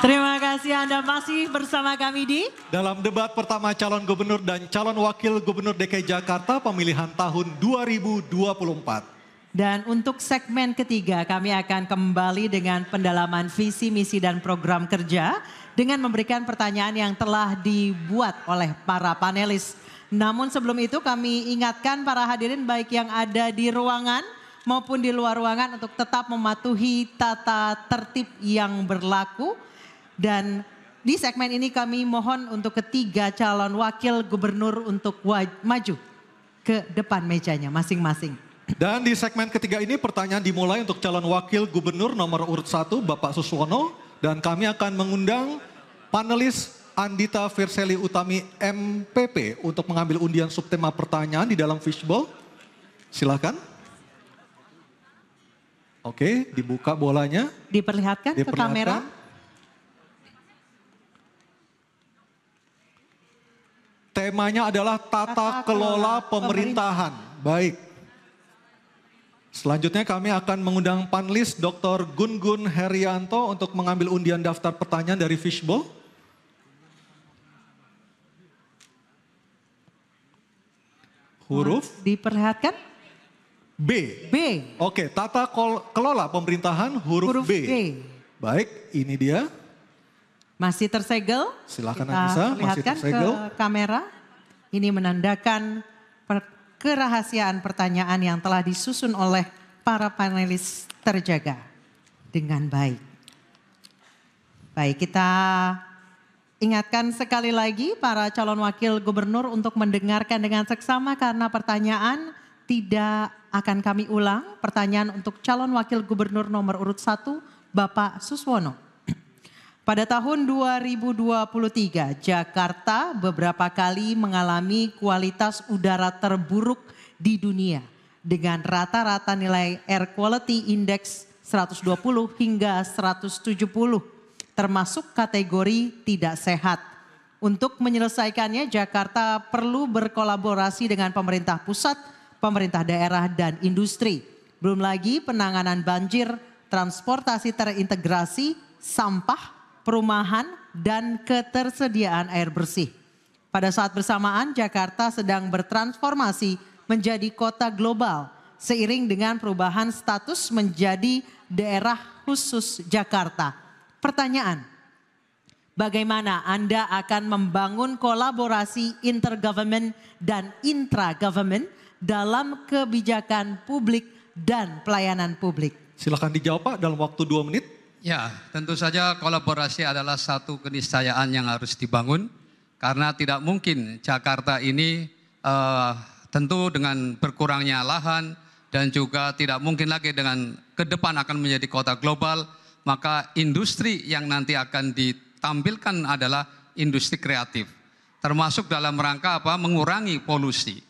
Terima kasih Anda masih bersama kami di dalam debat pertama calon gubernur dan calon wakil gubernur DKI Jakarta pemilihan tahun 2024. Dan untuk segmen ketiga kami akan kembali dengan pendalaman visi, misi dan program kerja dengan memberikan pertanyaan yang telah dibuat oleh para panelis. Namun sebelum itu kami ingatkan para hadirin baik yang ada di ruangan maupun di luar ruangan untuk tetap mematuhi tata tertib yang berlaku dan di segmen ini kami mohon untuk ketiga calon wakil gubernur untuk maju ke depan mejanya masing-masing. Dan di segmen ketiga ini pertanyaan dimulai untuk calon wakil gubernur nomor urut satu Bapak Suswono dan kami akan mengundang panelis Andita Virseli Utami MPP untuk mengambil undian subtema pertanyaan di dalam fishbowl. Silakan. Oke, dibuka bolanya. Diperlihatkan, Diperlihatkan. ke kamera. Temanya adalah tata kelola pemerintahan. Baik. Selanjutnya kami akan mengundang panelis Dr. Gun Gun Herianto untuk mengambil undian daftar pertanyaan dari Fishbowl. Huruf diperhatikan B. B. Oke, tata kelola pemerintahan huruf, huruf B. B. Baik, ini dia. Masih tersegel? Silakan Kita Anissa, masih tersegel. ke kamera. Ini menandakan per kerahasiaan pertanyaan yang telah disusun oleh para panelis terjaga dengan baik. Baik, kita ingatkan sekali lagi para calon wakil gubernur untuk mendengarkan dengan seksama karena pertanyaan tidak akan kami ulang. Pertanyaan untuk calon wakil gubernur nomor urut 1 Bapak Suswono. Pada tahun 2023, Jakarta beberapa kali mengalami kualitas udara terburuk di dunia dengan rata-rata nilai air quality index 120 hingga 170 termasuk kategori tidak sehat. Untuk menyelesaikannya Jakarta perlu berkolaborasi dengan pemerintah pusat, pemerintah daerah dan industri. Belum lagi penanganan banjir, transportasi terintegrasi, sampah perumahan, dan ketersediaan air bersih. Pada saat bersamaan, Jakarta sedang bertransformasi menjadi kota global seiring dengan perubahan status menjadi daerah khusus Jakarta. Pertanyaan, bagaimana Anda akan membangun kolaborasi intergovernment dan intragovernment dalam kebijakan publik dan pelayanan publik? Silahkan dijawab Pak dalam waktu dua menit. Ya, tentu saja kolaborasi adalah satu keniscayaan yang harus dibangun karena tidak mungkin Jakarta ini uh, tentu dengan berkurangnya lahan dan juga tidak mungkin lagi dengan ke depan akan menjadi kota global, maka industri yang nanti akan ditampilkan adalah industri kreatif. Termasuk dalam rangka apa? mengurangi polusi.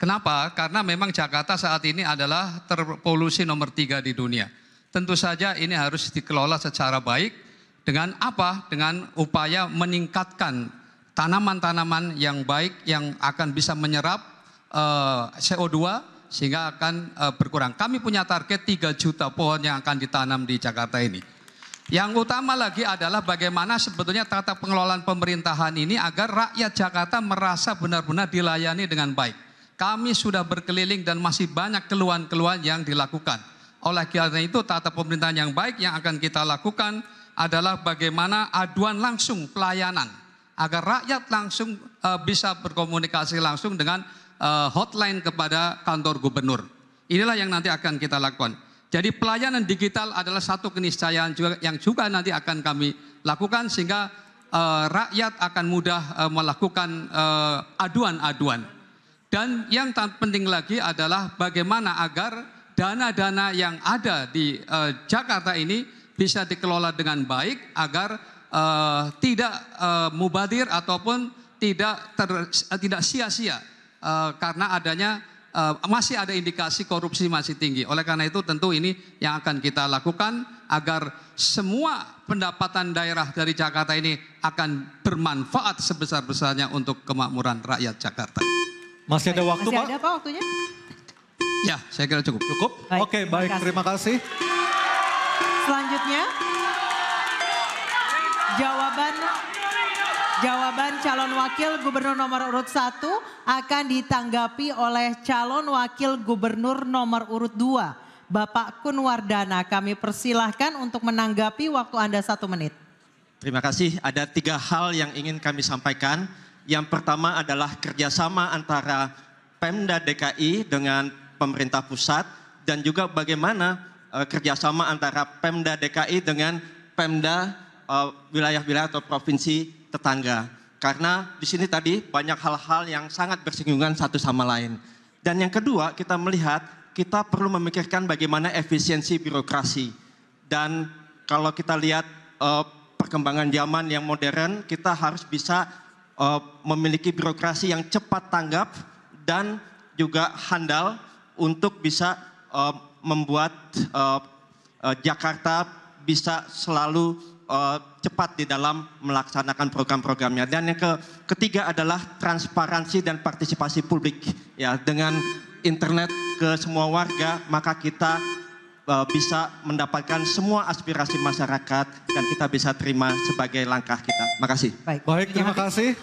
Kenapa? Karena memang Jakarta saat ini adalah terpolusi nomor tiga di dunia tentu saja ini harus dikelola secara baik dengan apa? Dengan upaya meningkatkan tanaman-tanaman yang baik yang akan bisa menyerap eh, CO2 sehingga akan eh, berkurang. Kami punya target 3 juta pohon yang akan ditanam di Jakarta ini. Yang utama lagi adalah bagaimana sebetulnya tata pengelolaan pemerintahan ini agar rakyat Jakarta merasa benar-benar dilayani dengan baik. Kami sudah berkeliling dan masih banyak keluhan-keluhan yang dilakukan oleh karena itu tata pemerintahan yang baik yang akan kita lakukan adalah bagaimana aduan langsung pelayanan agar rakyat langsung e, bisa berkomunikasi langsung dengan e, hotline kepada kantor gubernur. Inilah yang nanti akan kita lakukan. Jadi pelayanan digital adalah satu keniscayaan juga yang juga nanti akan kami lakukan sehingga e, rakyat akan mudah e, melakukan e, aduan-aduan. E, Dan yang penting lagi adalah bagaimana agar dana-dana yang ada di uh, Jakarta ini bisa dikelola dengan baik agar uh, tidak uh, mubadir ataupun tidak ter, uh, tidak sia-sia uh, karena adanya uh, masih ada indikasi korupsi masih tinggi. Oleh karena itu tentu ini yang akan kita lakukan agar semua pendapatan daerah dari Jakarta ini akan bermanfaat sebesar-besarnya untuk kemakmuran rakyat Jakarta. Masih ada waktu, Pak? Masih ada, Pak, waktunya? Ya, saya kira cukup. Cukup? Baik, Oke, baik. Terima kasih. Selanjutnya, jawaban jawaban calon wakil gubernur nomor urut 1 akan ditanggapi oleh calon wakil gubernur nomor urut 2. Bapak Kunwardana, kami persilahkan untuk menanggapi waktu Anda satu menit. Terima kasih. Ada tiga hal yang ingin kami sampaikan. Yang pertama adalah kerjasama antara Pemda DKI dengan pemerintah pusat dan juga bagaimana uh, kerjasama antara Pemda DKI dengan Pemda eh, wilayah-wilayah uh, atau provinsi tetangga. Karena di sini tadi banyak hal-hal yang sangat bersinggungan satu sama lain. Dan yang kedua kita melihat kita perlu memikirkan bagaimana efisiensi birokrasi. Dan kalau kita lihat uh, perkembangan zaman yang modern, kita harus bisa uh, memiliki birokrasi yang cepat tanggap dan juga handal untuk bisa uh, membuat uh, uh, Jakarta bisa selalu uh, cepat di dalam melaksanakan program-programnya. Dan yang ke ketiga adalah transparansi dan partisipasi publik. Ya, dengan internet ke semua warga, maka kita uh, bisa mendapatkan semua aspirasi masyarakat dan kita bisa terima sebagai langkah kita. Makasih. Baik, Baik terima kasih.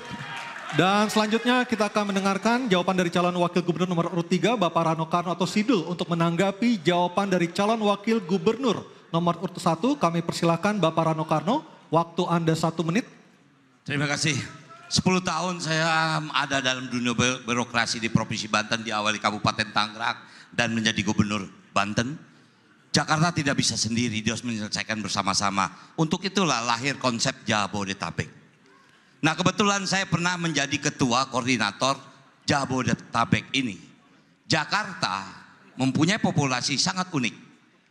Dan selanjutnya kita akan mendengarkan jawaban dari calon wakil gubernur nomor urut 3 Bapak Rano Karno atau Sidul untuk menanggapi jawaban dari calon wakil gubernur nomor urut 1. Kami persilahkan Bapak Rano Karno, waktu Anda satu menit. Terima kasih. 10 tahun saya um, ada dalam dunia birokrasi di Provinsi Banten di diawali Kabupaten Tangerang dan menjadi gubernur Banten. Jakarta tidak bisa sendiri, dia harus menyelesaikan bersama-sama. Untuk itulah lahir konsep Jabodetabek Nah kebetulan saya pernah menjadi ketua koordinator Jabodetabek ini. Jakarta mempunyai populasi sangat unik.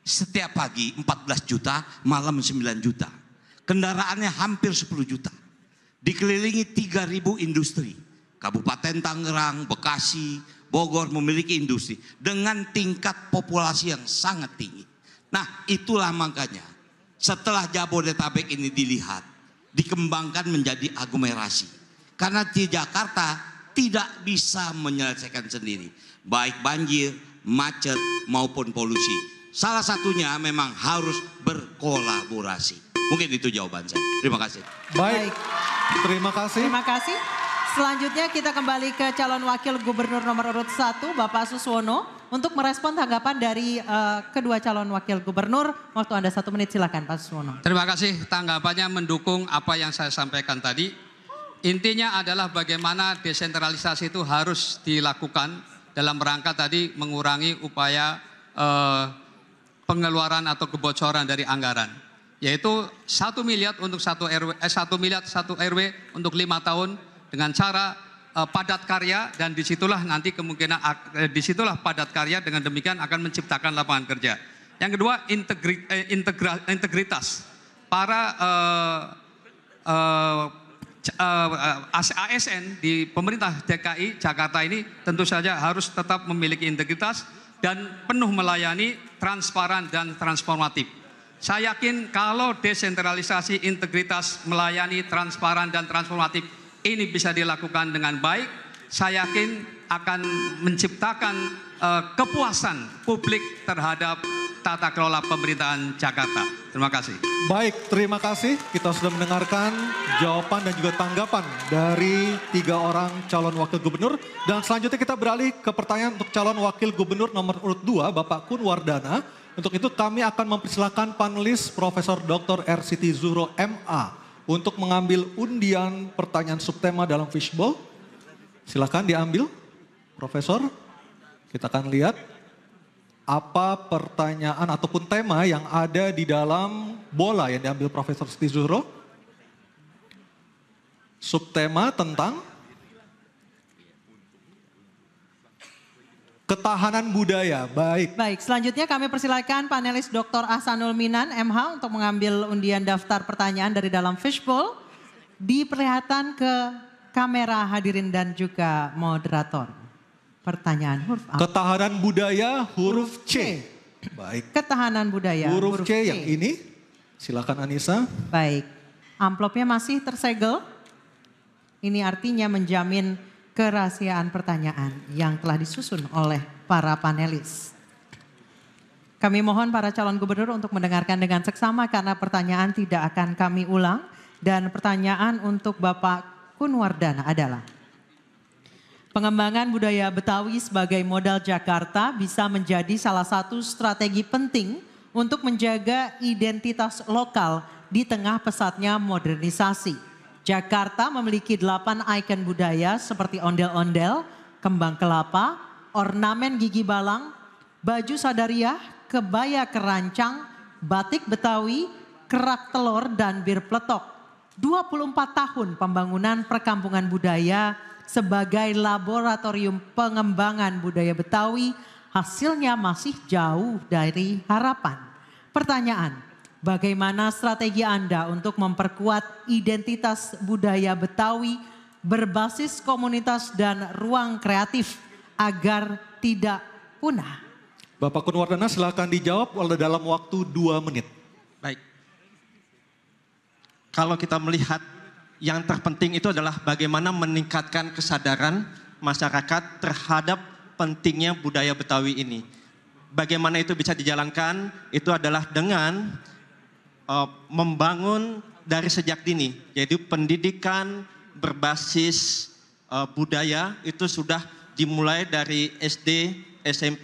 Setiap pagi 14 juta, malam 9 juta. Kendaraannya hampir 10 juta. Dikelilingi 3.000 industri. Kabupaten Tangerang, Bekasi, Bogor memiliki industri dengan tingkat populasi yang sangat tinggi. Nah, itulah makanya setelah Jabodetabek ini dilihat, dikembangkan menjadi aglomerasi. Karena di Jakarta tidak bisa menyelesaikan sendiri. Baik banjir, macet, maupun polusi. Salah satunya memang harus berkolaborasi. Mungkin itu jawaban saya. Terima kasih. Baik. Terima kasih. Terima kasih. Selanjutnya kita kembali ke calon wakil gubernur nomor urut satu Bapak Suswono untuk merespon tanggapan dari uh, kedua calon wakil gubernur. Waktu Anda satu menit silakan Pak Suwono. Terima kasih tanggapannya mendukung apa yang saya sampaikan tadi. Intinya adalah bagaimana desentralisasi itu harus dilakukan dalam rangka tadi mengurangi upaya eh, pengeluaran atau kebocoran dari anggaran. Yaitu satu miliar untuk satu RW, eh, satu miliar satu RW untuk lima tahun dengan cara Eh, padat karya dan disitulah nanti kemungkinan eh, disitulah padat karya dengan demikian akan menciptakan lapangan kerja. Yang kedua integri, eh, integra, integritas para eh, eh, eh ASN di pemerintah DKI Jakarta ini tentu saja harus tetap memiliki integritas dan penuh melayani, transparan dan transformatif. Saya yakin kalau desentralisasi integritas melayani, transparan dan transformatif ini bisa dilakukan dengan baik, saya yakin akan menciptakan uh, kepuasan publik terhadap tata kelola pemerintahan Jakarta. Terima kasih. Baik, terima kasih. Kita sudah mendengarkan jawaban dan juga tanggapan dari tiga orang calon wakil gubernur. Dan selanjutnya kita beralih ke pertanyaan untuk calon wakil gubernur nomor urut dua, Bapak Kun Wardana. Untuk itu kami akan mempersilahkan panelis Profesor Dr. R. Siti Zuhro MA untuk mengambil undian pertanyaan subtema dalam fishbowl. Silahkan diambil, Profesor. Kita akan lihat apa pertanyaan ataupun tema yang ada di dalam bola yang diambil Profesor Stizuro. Subtema tentang Ketahanan budaya, baik. Baik, selanjutnya kami persilakan panelis Dr. Asanul Minan MH untuk mengambil undian daftar pertanyaan dari dalam fishbowl. Diperlihatkan ke kamera hadirin dan juga moderator. Pertanyaan huruf A. Ketahanan budaya huruf C. Baik. Ketahanan budaya huruf, huruf C, C yang ini. Silakan Anissa. Baik. Amplopnya masih tersegel. Ini artinya menjamin kerahasiaan pertanyaan yang telah disusun oleh para panelis. Kami mohon para calon gubernur untuk mendengarkan dengan seksama karena pertanyaan tidak akan kami ulang dan pertanyaan untuk Bapak Kunwardana adalah Pengembangan budaya Betawi sebagai modal Jakarta bisa menjadi salah satu strategi penting untuk menjaga identitas lokal di tengah pesatnya modernisasi Jakarta memiliki delapan ikon budaya seperti ondel-ondel, kembang kelapa, ornamen gigi balang, baju sadariah, kebaya kerancang, batik Betawi, kerak telur, dan bir peletok. 24 tahun pembangunan perkampungan budaya sebagai laboratorium pengembangan budaya Betawi hasilnya masih jauh dari harapan. Pertanyaan, Bagaimana strategi Anda untuk memperkuat identitas budaya Betawi berbasis komunitas dan ruang kreatif agar tidak punah? Bapak Kunwardana silahkan dijawab dalam waktu dua menit. Baik. Kalau kita melihat yang terpenting itu adalah bagaimana meningkatkan kesadaran masyarakat terhadap pentingnya budaya Betawi ini. Bagaimana itu bisa dijalankan? Itu adalah dengan uh, membangun dari sejak dini, jadi pendidikan berbasis uh, budaya itu sudah dimulai dari SD, SMP,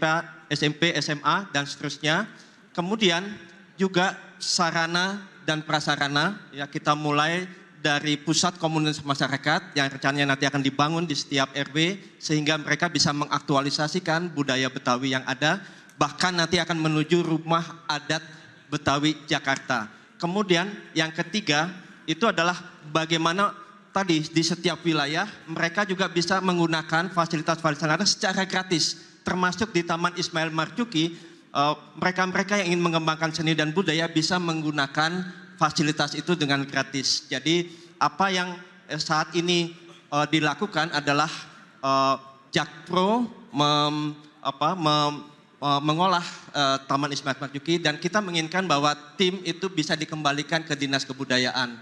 SMP, SMA dan seterusnya. Kemudian juga sarana dan prasarana ya kita mulai dari pusat komunitas masyarakat yang rencananya nanti akan dibangun di setiap RW sehingga mereka bisa mengaktualisasikan budaya Betawi yang ada bahkan nanti akan menuju rumah adat Betawi Jakarta. Kemudian yang ketiga itu adalah bagaimana tadi di setiap wilayah mereka juga bisa menggunakan fasilitas-fasilitas secara gratis termasuk di Taman Ismail Marzuki eh, mereka-mereka yang ingin mengembangkan seni dan budaya bisa menggunakan fasilitas itu dengan gratis. Jadi apa yang eh, saat ini eh, dilakukan adalah Jakpro mem, apa, mem, Eh, mengolah uh, Taman Ismail Marzuki dan kita menginginkan bahwa tim itu bisa dikembalikan ke Dinas Kebudayaan.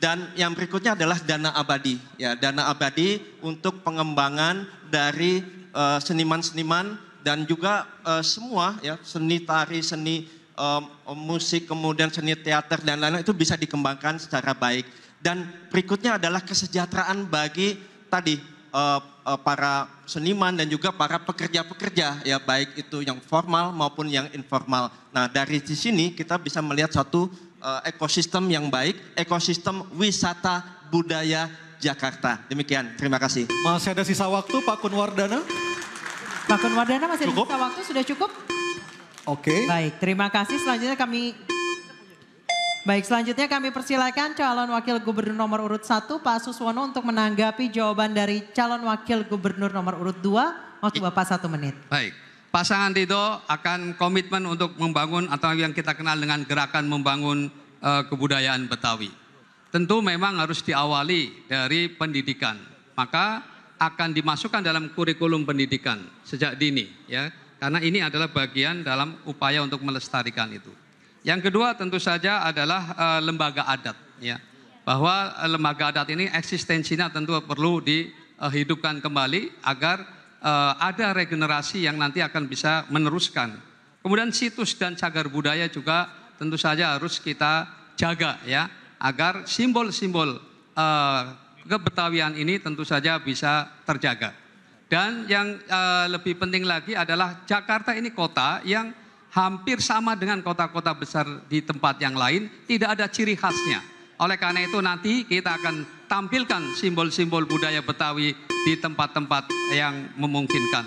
Dan yang berikutnya adalah dana abadi, ya dana abadi untuk pengembangan dari eh, seniman-seniman uh, dan juga uh, semua ya seni tari, seni um, musik, kemudian seni teater dan lain-lain itu bisa dikembangkan secara baik. Dan berikutnya adalah kesejahteraan bagi tadi uh, uh, para seniman dan juga para pekerja-pekerja ya baik itu yang formal maupun yang informal. Nah dari di sini kita bisa melihat satu uh, ekosistem yang baik, ekosistem wisata budaya Jakarta. Demikian, terima kasih. Masih ada sisa waktu Pak Kunwardana? Pak Kunwardana masih cukup? ada sisa waktu, sudah cukup? Oke. Okay. Baik, terima kasih. Selanjutnya kami Baik, selanjutnya kami persilakan calon wakil gubernur nomor urut 1 Pak Suswono untuk menanggapi jawaban dari calon wakil gubernur nomor urut 2 waktu Bapak satu menit. Baik, pasangan Tito akan komitmen untuk membangun atau yang kita kenal dengan gerakan membangun uh, kebudayaan Betawi. Tentu memang harus diawali dari pendidikan. Maka akan dimasukkan dalam kurikulum pendidikan sejak dini ya. Karena ini adalah bagian dalam upaya untuk melestarikan itu. Yang kedua tentu saja adalah uh, lembaga adat ya. Bahwa uh, lembaga adat ini eksistensinya tentu perlu dihidupkan kembali agar uh, ada regenerasi yang nanti akan bisa meneruskan. Kemudian situs dan cagar budaya juga tentu saja harus kita jaga ya agar simbol-simbol uh, kebetawian ini tentu saja bisa terjaga. Dan yang uh, lebih penting lagi adalah Jakarta ini kota yang hampir sama dengan kota-kota besar di tempat yang lain, tidak ada ciri khasnya. Oleh karena itu nanti kita akan tampilkan simbol-simbol budaya Betawi di tempat-tempat yang memungkinkan.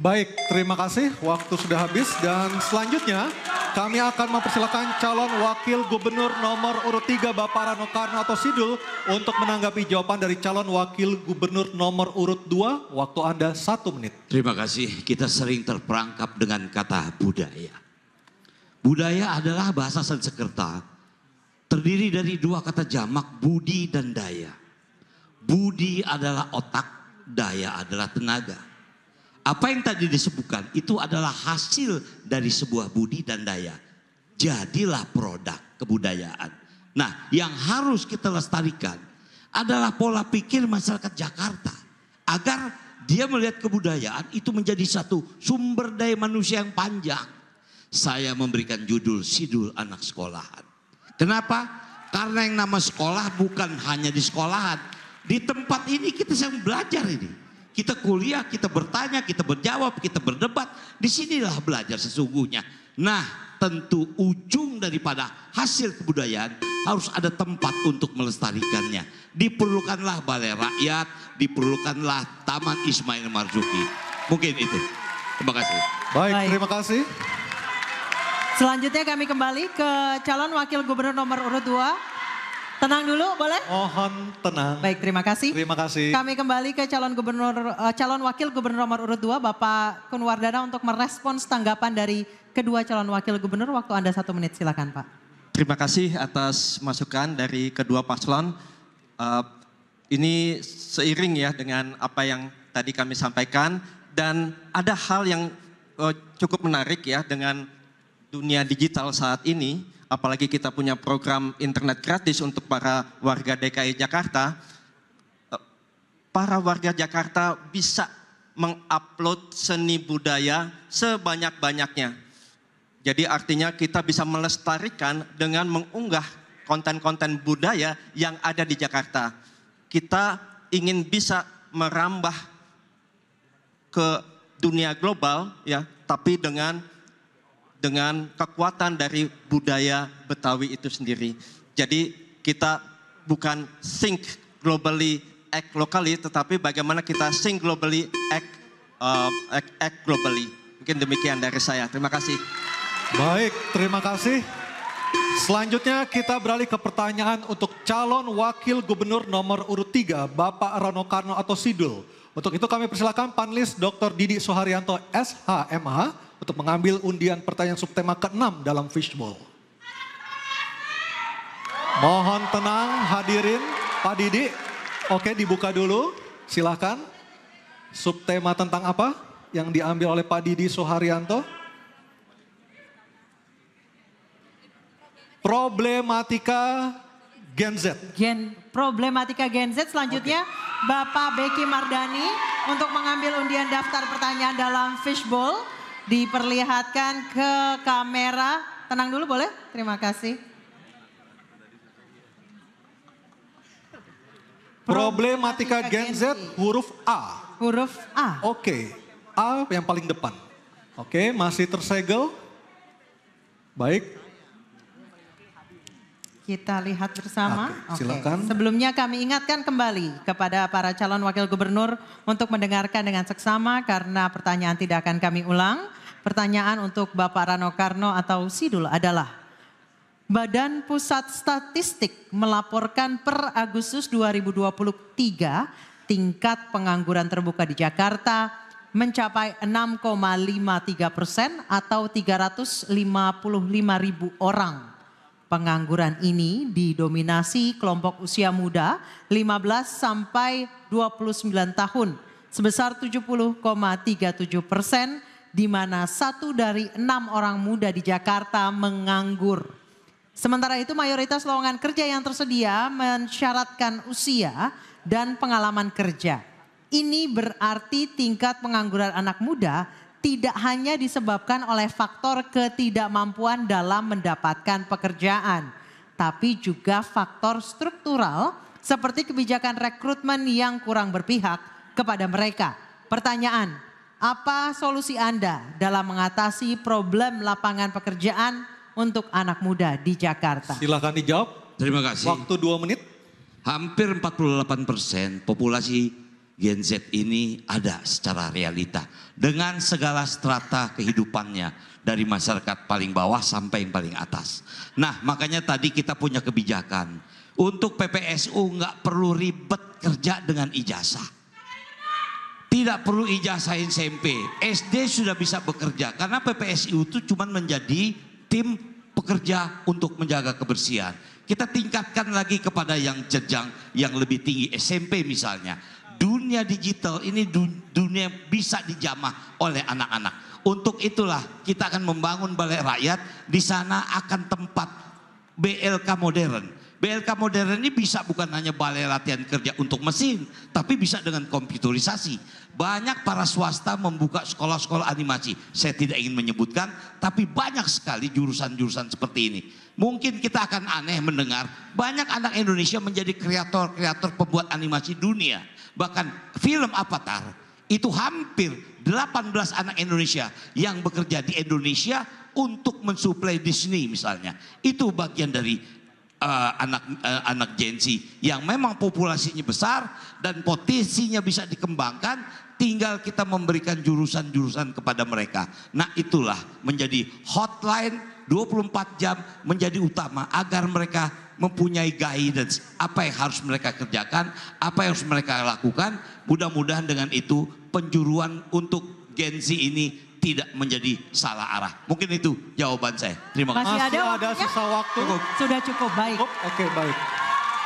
Baik, terima kasih. Waktu sudah habis dan selanjutnya kami akan mempersilahkan calon wakil gubernur nomor urut 3 Bapak Rano Karno atau Sidul untuk menanggapi jawaban dari calon wakil gubernur nomor urut 2. Waktu Anda satu menit. Terima kasih. Kita sering terperangkap dengan kata budaya. Budaya adalah bahasa Sanskerta. Terdiri dari dua kata jamak budi dan daya. Budi adalah otak, daya adalah tenaga. Apa yang tadi disebutkan itu adalah hasil dari sebuah budi dan daya. Jadilah produk kebudayaan. Nah, yang harus kita lestarikan adalah pola pikir masyarakat Jakarta agar dia melihat kebudayaan itu menjadi satu sumber daya manusia yang panjang. Saya memberikan judul Sidul Anak Sekolahan. Kenapa? Karena yang nama sekolah bukan hanya di sekolahan. Di tempat ini kita sedang belajar ini. Kita kuliah, kita bertanya, kita berjawab, kita berdebat. Disinilah belajar sesungguhnya. Nah, tentu ujung daripada hasil kebudayaan harus ada tempat untuk melestarikannya. Diperlukanlah balai rakyat, diperlukanlah Taman Ismail Marzuki. Mungkin itu. Terima kasih. Baik, Baik. terima kasih. Selanjutnya kami kembali ke calon wakil gubernur nomor urut 2, Tenang dulu boleh? Mohon tenang. Baik, terima kasih. Terima kasih. Kami kembali ke calon gubernur uh, calon wakil gubernur nomor urut 2 Bapak Kunwardana untuk merespons tanggapan dari kedua calon wakil gubernur. Waktu Anda satu menit silakan Pak. Terima kasih atas masukan dari kedua paslon. Uh, ini seiring ya dengan apa yang tadi kami sampaikan dan ada hal yang uh, cukup menarik ya dengan dunia digital saat ini apalagi kita punya program internet gratis untuk para warga DKI Jakarta, eh, para warga Jakarta bisa mengupload seni budaya sebanyak-banyaknya. Jadi artinya kita bisa melestarikan dengan mengunggah konten-konten budaya yang ada di Jakarta. Kita ingin bisa merambah ke dunia global ya, tapi dengan dengan kekuatan dari budaya Betawi itu sendiri. Jadi kita bukan think globally, act locally, tetapi bagaimana kita think globally, act, uh, act, act globally. Mungkin demikian dari saya. Terima kasih. Baik, terima kasih. Selanjutnya kita beralih ke pertanyaan untuk calon wakil gubernur nomor urut 3, Bapak Rono Karno atau Sidul. Untuk itu kami persilakan panelis Dr. Didi Soharyanto SHMH untuk mengambil undian pertanyaan subtema ke-6 dalam fishbowl. Mohon tenang hadirin Pak Didi. Oke dibuka dulu silahkan. Subtema tentang apa yang diambil oleh Pak Didi Soharyanto? Problematika Gen Z. Gen, problematika Gen Z selanjutnya okay. Bapak Becky Mardani untuk mengambil undian daftar pertanyaan dalam Fishbowl diperlihatkan ke kamera. Tenang dulu boleh? Terima kasih. Problematika, Gen Z huruf A. Huruf A. Oke, okay. A yang paling depan. Oke, okay, masih tersegel. Baik, kita lihat bersama. Oke, silakan. Sebelumnya kami ingatkan kembali kepada para calon wakil gubernur untuk mendengarkan dengan seksama karena pertanyaan tidak akan kami ulang. Pertanyaan untuk Bapak Rano Karno atau Sidul adalah, Badan Pusat Statistik melaporkan per Agustus 2023 tingkat pengangguran terbuka di Jakarta mencapai 6,53 persen atau 355 ribu orang. Pengangguran ini didominasi kelompok usia muda 15 sampai 29 tahun sebesar 70,37 persen di mana satu dari enam orang muda di Jakarta menganggur. Sementara itu mayoritas lowongan kerja yang tersedia mensyaratkan usia dan pengalaman kerja. Ini berarti tingkat pengangguran anak muda tidak hanya disebabkan oleh faktor ketidakmampuan dalam mendapatkan pekerjaan, tapi juga faktor struktural seperti kebijakan rekrutmen yang kurang berpihak kepada mereka. Pertanyaan, apa solusi Anda dalam mengatasi problem lapangan pekerjaan untuk anak muda di Jakarta? Silahkan dijawab. Terima kasih. Waktu dua menit. Hampir 48 persen populasi Gen Z ini ada secara realita. Dengan segala strata kehidupannya. Dari masyarakat paling bawah sampai yang paling atas. Nah makanya tadi kita punya kebijakan. Untuk PPSU nggak perlu ribet kerja dengan ijazah tidak perlu ijazah SMP. SD sudah bisa bekerja. Karena PPSU itu cuma menjadi tim pekerja untuk menjaga kebersihan. Kita tingkatkan lagi kepada yang jenjang yang lebih tinggi SMP misalnya. Dunia digital ini dunia yang bisa dijamah oleh anak-anak. Untuk itulah kita akan membangun balai rakyat. Di sana akan tempat BLK modern. BLK modern ini bisa bukan hanya balai latihan kerja untuk mesin, tapi bisa dengan komputerisasi banyak para swasta membuka sekolah-sekolah animasi. Saya tidak ingin menyebutkan, tapi banyak sekali jurusan-jurusan seperti ini. Mungkin kita akan aneh mendengar banyak anak Indonesia menjadi kreator-kreator pembuat animasi dunia. Bahkan film Avatar itu hampir 18 anak Indonesia yang bekerja di Indonesia untuk mensuplai Disney misalnya. Itu bagian dari uh, anak uh, anak Gen Z yang memang populasinya besar dan potensinya bisa dikembangkan tinggal kita memberikan jurusan-jurusan kepada mereka. Nah, itulah menjadi hotline 24 jam menjadi utama agar mereka mempunyai guidance apa yang harus mereka kerjakan, apa yang harus mereka lakukan. Mudah-mudahan dengan itu penjuruan untuk Gen Z ini tidak menjadi salah arah. Mungkin itu jawaban saya. Terima kasih. Masih ada, ada sisa waktu. Cukup. Sudah cukup baik. Oke, baik.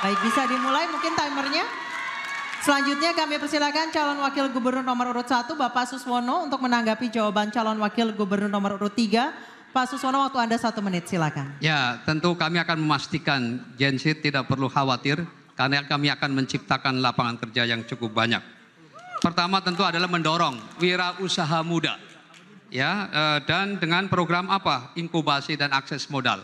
Baik, bisa dimulai mungkin timernya. Selanjutnya kami persilakan calon wakil gubernur nomor urut 1 Bapak Suswono untuk menanggapi jawaban calon wakil gubernur nomor urut 3. Pak Suswono waktu Anda satu menit silakan. Ya tentu kami akan memastikan Gensit tidak perlu khawatir karena kami akan menciptakan lapangan kerja yang cukup banyak. Pertama tentu adalah mendorong wira usaha muda ya eh, dan dengan program apa inkubasi dan akses modal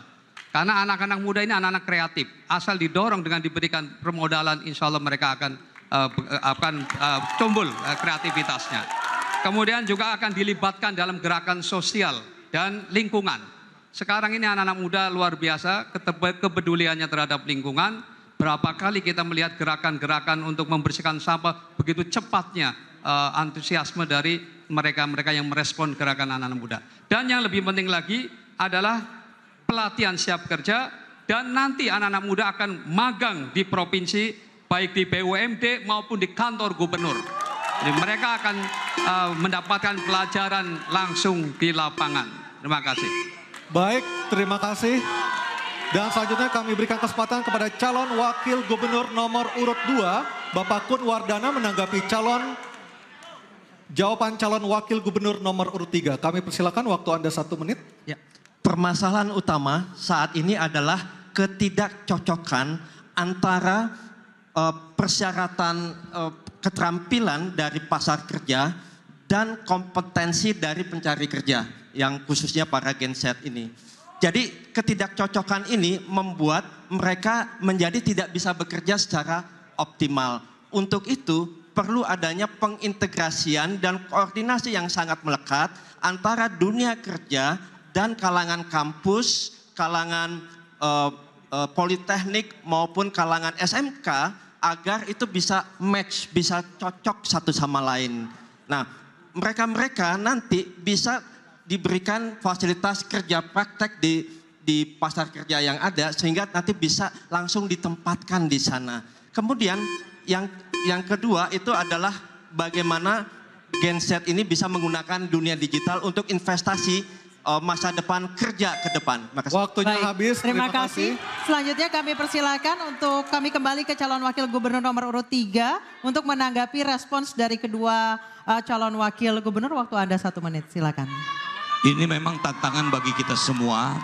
karena anak-anak muda ini anak-anak kreatif asal didorong dengan diberikan permodalan insya Allah mereka akan uh, akan uh, tumbuh uh, kreativitasnya kemudian juga akan dilibatkan dalam gerakan sosial dan lingkungan sekarang ini anak-anak muda luar biasa kepeduliannya terhadap lingkungan berapa kali kita melihat gerakan-gerakan untuk membersihkan sampah begitu cepatnya uh, antusiasme dari mereka-mereka yang merespon gerakan anak-anak muda. Dan yang lebih penting lagi adalah pelatihan siap kerja dan nanti anak-anak muda akan magang di provinsi baik di BUMD maupun di kantor gubernur. Jadi mereka akan uh, mendapatkan pelajaran langsung di lapangan. Terima kasih. Baik, terima kasih. Dan selanjutnya kami berikan kesempatan kepada calon wakil gubernur nomor urut 2, Bapak Kun Wardana menanggapi calon Jawaban calon wakil gubernur nomor urut tiga, Kami persilakan waktu Anda satu menit. Ya. Permasalahan utama saat ini adalah ketidakcocokan antara uh, persyaratan uh, keterampilan dari pasar kerja dan kompetensi dari pencari kerja yang khususnya para genset ini. Jadi ketidakcocokan ini membuat mereka menjadi tidak bisa bekerja secara optimal. Untuk itu perlu adanya pengintegrasian dan koordinasi yang sangat melekat antara dunia kerja dan kalangan kampus, kalangan uh, uh, politeknik maupun kalangan SMK agar itu bisa match, bisa cocok satu sama lain. Nah, mereka-mereka nanti bisa diberikan fasilitas kerja praktek di di pasar kerja yang ada sehingga nanti bisa langsung ditempatkan di sana. Kemudian yang yang kedua itu adalah bagaimana genset ini bisa menggunakan dunia digital untuk investasi uh, masa depan kerja ke depan. Makasih. Waktunya Baik. habis. Terima, terima kasih. kasih. Selanjutnya kami persilakan untuk kami kembali ke calon wakil gubernur nomor urut 3 untuk menanggapi respons dari kedua uh, calon wakil gubernur. Waktu Anda satu menit, silakan. Ini memang tantangan bagi kita semua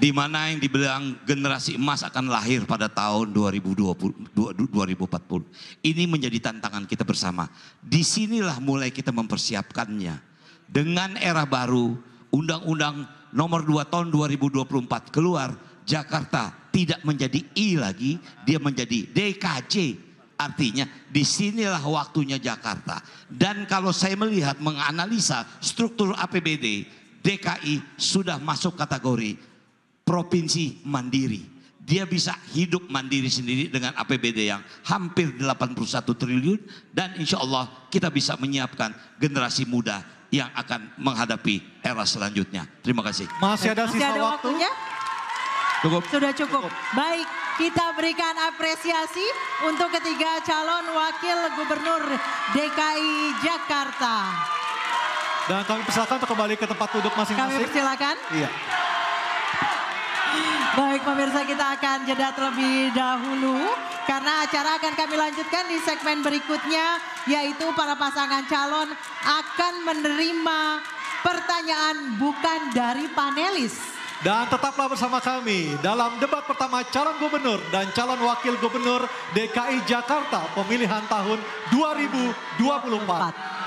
di mana yang dibilang generasi emas akan lahir pada tahun 2020, 2040. Ini menjadi tantangan kita bersama. Disinilah mulai kita mempersiapkannya. Dengan era baru, Undang-Undang nomor 2 tahun 2024 keluar, Jakarta tidak menjadi I lagi, dia menjadi DKC. Artinya disinilah waktunya Jakarta. Dan kalau saya melihat menganalisa struktur APBD, DKI sudah masuk kategori provinsi mandiri. Dia bisa hidup mandiri sendiri dengan APBD yang hampir 81 triliun dan insya Allah kita bisa menyiapkan generasi muda yang akan menghadapi era selanjutnya. Terima kasih. Masih ada sisa waktu. waktunya? Cukup. Sudah cukup. cukup. Baik, kita berikan apresiasi untuk ketiga calon wakil gubernur DKI Jakarta. Dan kami persilakan untuk kembali ke tempat duduk masing-masing. Kami persilakan. Iya. Baik pemirsa kita akan jeda terlebih dahulu karena acara akan kami lanjutkan di segmen berikutnya yaitu para pasangan calon akan menerima pertanyaan bukan dari panelis. Dan tetaplah bersama kami dalam debat pertama calon gubernur dan calon wakil gubernur DKI Jakarta pemilihan tahun 2024.